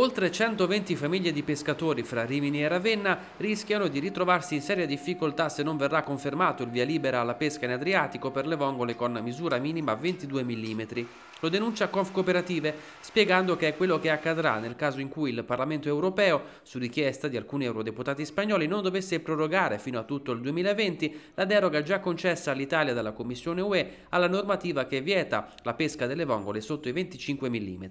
Oltre 120 famiglie di pescatori fra Rimini e Ravenna rischiano di ritrovarsi in seria difficoltà se non verrà confermato il via libera alla pesca in Adriatico per le vongole con misura minima 22 mm. Lo denuncia Confcooperative, spiegando che è quello che accadrà nel caso in cui il Parlamento europeo, su richiesta di alcuni eurodeputati spagnoli, non dovesse prorogare fino a tutto il 2020 la deroga già concessa all'Italia dalla Commissione UE alla normativa che vieta la pesca delle vongole sotto i 25 mm.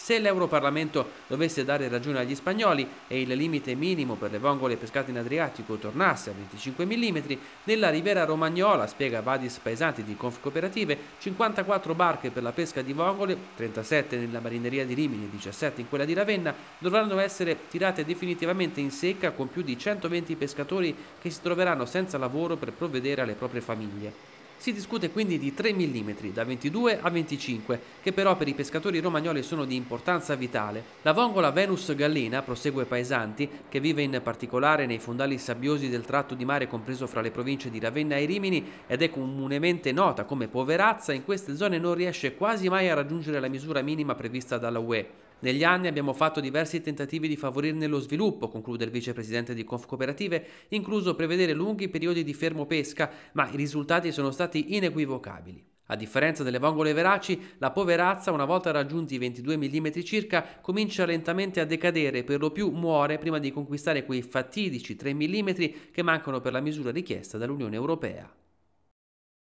Se l'Europarlamento dovesse dare ragione agli spagnoli e il limite minimo per le vongole pescate in Adriatico tornasse a 25 mm, nella Riviera Romagnola, spiega Vadis Paesanti di Conf Cooperative, 54 barche per la pesca di vongole, 37 nella marineria di Rimini e 17 in quella di Ravenna, dovranno essere tirate definitivamente in secca con più di 120 pescatori che si troveranno senza lavoro per provvedere alle proprie famiglie. Si discute quindi di 3 mm, da 22 a 25, che però per i pescatori romagnoli sono di importanza vitale. La vongola Venus gallina, prosegue Paesanti, che vive in particolare nei fondali sabbiosi del tratto di mare compreso fra le province di Ravenna e Rimini ed è comunemente nota come poverazza, in queste zone non riesce quasi mai a raggiungere la misura minima prevista dalla UE. Negli anni abbiamo fatto diversi tentativi di favorirne lo sviluppo, conclude il vicepresidente di Conf Cooperative, incluso prevedere lunghi periodi di fermo pesca, ma i risultati sono stati inequivocabili. A differenza delle vongole veraci, la poverazza, una volta raggiunti i 22 mm circa, comincia lentamente a decadere e per lo più muore prima di conquistare quei fatidici 3 mm che mancano per la misura richiesta dall'Unione Europea.